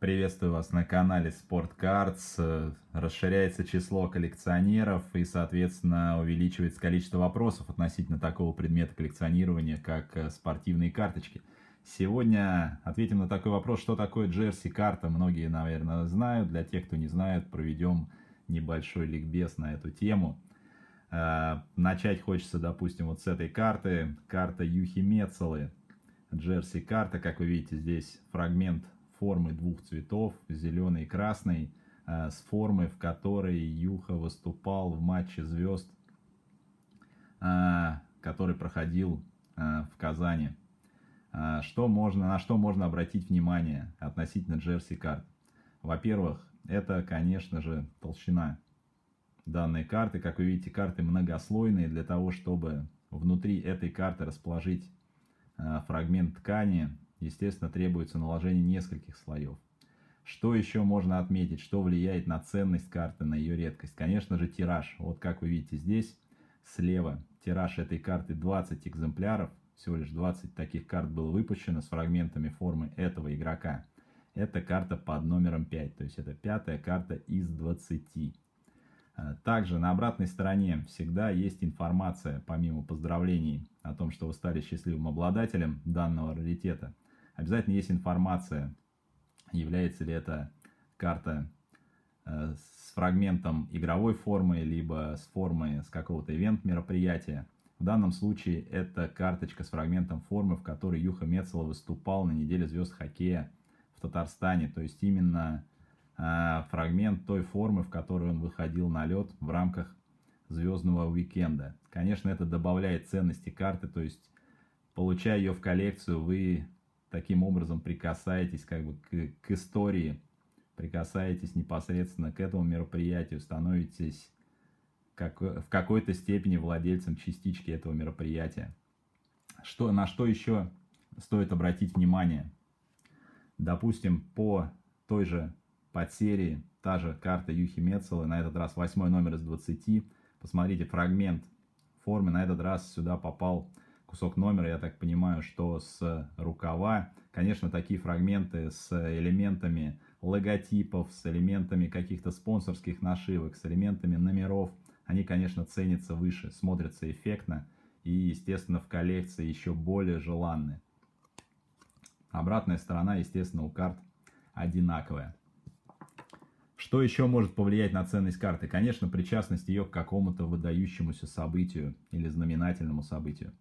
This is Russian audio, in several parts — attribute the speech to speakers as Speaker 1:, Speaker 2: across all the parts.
Speaker 1: Приветствую вас на канале SportCards. Расширяется число коллекционеров и, соответственно, увеличивается количество вопросов относительно такого предмета коллекционирования, как э, спортивные карточки. Сегодня ответим на такой вопрос, что такое джерси-карта. Многие, наверное, знают. Для тех, кто не знает, проведем небольшой ликбез на эту тему. Э, начать хочется, допустим, вот с этой карты. Карта Юхи Мецелы. Джерси-карта, как вы видите, здесь фрагмент формы двух цветов, зеленый и красный, э, с формы, в которой Юха выступал в матче звезд, э, который проходил э, в Казани. Что можно, на что можно обратить внимание относительно джерси карт? Во-первых, это, конечно же, толщина данной карты. Как вы видите, карты многослойные для того, чтобы внутри этой карты расположить фрагмент ткани естественно, требуется наложение нескольких слоев. Что еще можно отметить, что влияет на ценность карты, на ее редкость? Конечно же, тираж. Вот как вы видите здесь, слева, тираж этой карты 20 экземпляров. Всего лишь 20 таких карт было выпущено с фрагментами формы этого игрока. Это карта под номером 5, то есть это пятая карта из 20. А, также на обратной стороне всегда есть информация, помимо поздравлений о том, что вы стали счастливым обладателем данного раритета. Обязательно есть информация, является ли эта карта э, с фрагментом игровой формы, либо с формы с какого-то ивент-мероприятия. В данном случае это карточка с фрагментом формы, в которой Юха Мецела выступал на неделе звезд хоккея в Татарстане. То есть именно э, фрагмент той формы, в которой он выходил на лед в рамках звездного уикенда. Конечно, это добавляет ценности карты, то есть получая ее в коллекцию, вы таким образом прикасаетесь как бы к, к истории, прикасаетесь непосредственно к этому мероприятию, становитесь как, в какой-то степени владельцем частички этого мероприятия. Что, на что еще стоит обратить внимание? Допустим, по той же подсерии, та же карта Юхи Мецелы, на этот раз восьмой номер из 20. Посмотрите, фрагмент формы на этот раз сюда попал кусок номера, я так понимаю, что с рукава. Конечно, такие фрагменты с элементами логотипов, с элементами каких-то спонсорских нашивок, с элементами номеров, они, конечно, ценятся выше, смотрятся эффектно и, естественно, в коллекции еще более желанны. Обратная сторона, естественно, у карт одинаковая. Что еще может повлиять на ценность карты? Конечно, причастность ее к какому-то выдающемуся событию или знаменательному событию.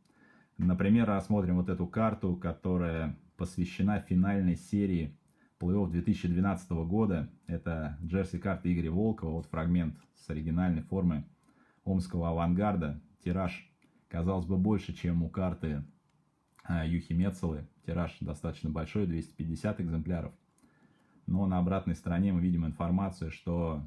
Speaker 1: Например, рассмотрим вот эту карту, которая посвящена финальной серии плей-офф 2012 года. Это джерси-карта Игоря Волкова, вот фрагмент с оригинальной формы омского авангарда. Тираж, казалось бы, больше, чем у карты а, Юхи Мецелы. Тираж достаточно большой, 250 экземпляров. Но на обратной стороне мы видим информацию, что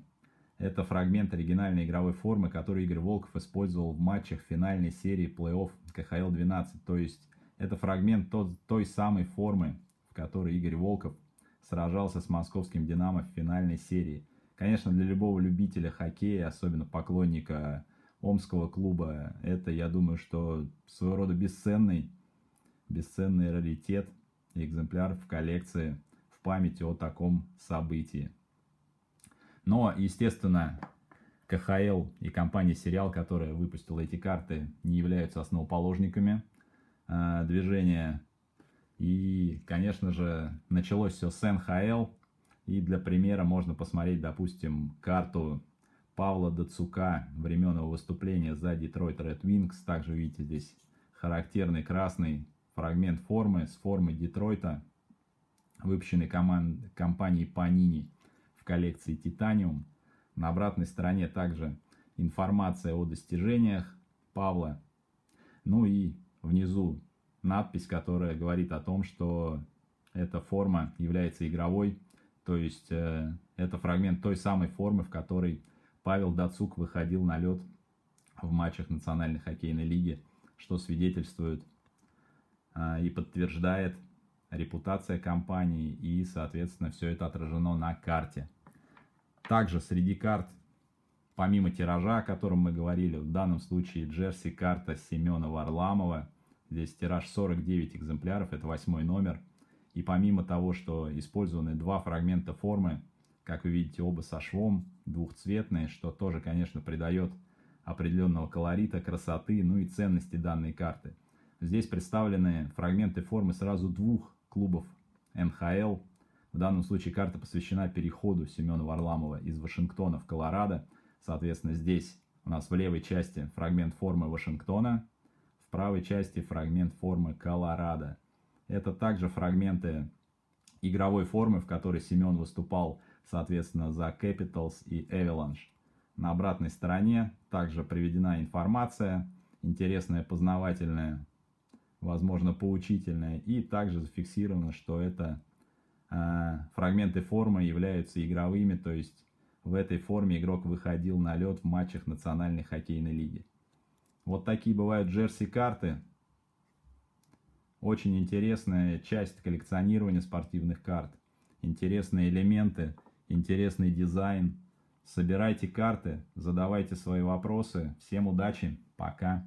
Speaker 1: это фрагмент оригинальной игровой формы, который Игорь Волков использовал в матчах финальной серии плей-офф КХЛ-12. То есть это фрагмент тот, той самой формы, в которой Игорь Волков сражался с московским «Динамо» в финальной серии. Конечно, для любого любителя хоккея, особенно поклонника омского клуба, это, я думаю, что своего рода бесценный, бесценный раритет, экземпляр в коллекции в памяти о таком событии. Но, естественно, КХЛ и компания «Сериал», которая выпустила эти карты, не являются основоположниками э, движения. И, конечно же, началось все с НХЛ. И для примера можно посмотреть, допустим, карту Павла Дацука времен его выступления за Детройт Ред Винкс. Также видите здесь характерный красный фрагмент формы с формы Детройта, выпущенный команд... компанией Panini – в коллекции «Титаниум». На обратной стороне также информация о достижениях Павла. Ну и внизу надпись, которая говорит о том, что эта форма является игровой, то есть э, это фрагмент той самой формы, в которой Павел Дацук выходил на лед в матчах Национальной хоккейной лиги, что свидетельствует э, и подтверждает репутация компании и, соответственно, все это отражено на карте. Также среди карт, помимо тиража, о котором мы говорили, в данном случае джерси карта Семена Варламова. Здесь тираж 49 экземпляров, это восьмой номер. И помимо того, что использованы два фрагмента формы, как вы видите, оба со швом, двухцветные, что тоже, конечно, придает определенного колорита, красоты, ну и ценности данной карты. Здесь представлены фрагменты формы сразу двух клубов НХЛ. В данном случае карта посвящена переходу Семена Варламова из Вашингтона в Колорадо. Соответственно, здесь у нас в левой части фрагмент формы Вашингтона, в правой части фрагмент формы Колорадо. Это также фрагменты игровой формы, в которой Семен выступал, соответственно, за Capitals и Avalanche. На обратной стороне также приведена информация, интересная, познавательная, возможно, поучительное. И также зафиксировано, что это э, фрагменты формы являются игровыми, то есть в этой форме игрок выходил на лед в матчах Национальной хоккейной лиги. Вот такие бывают джерси-карты. Очень интересная часть коллекционирования спортивных карт. Интересные элементы, интересный дизайн. Собирайте карты, задавайте свои вопросы. Всем удачи, пока!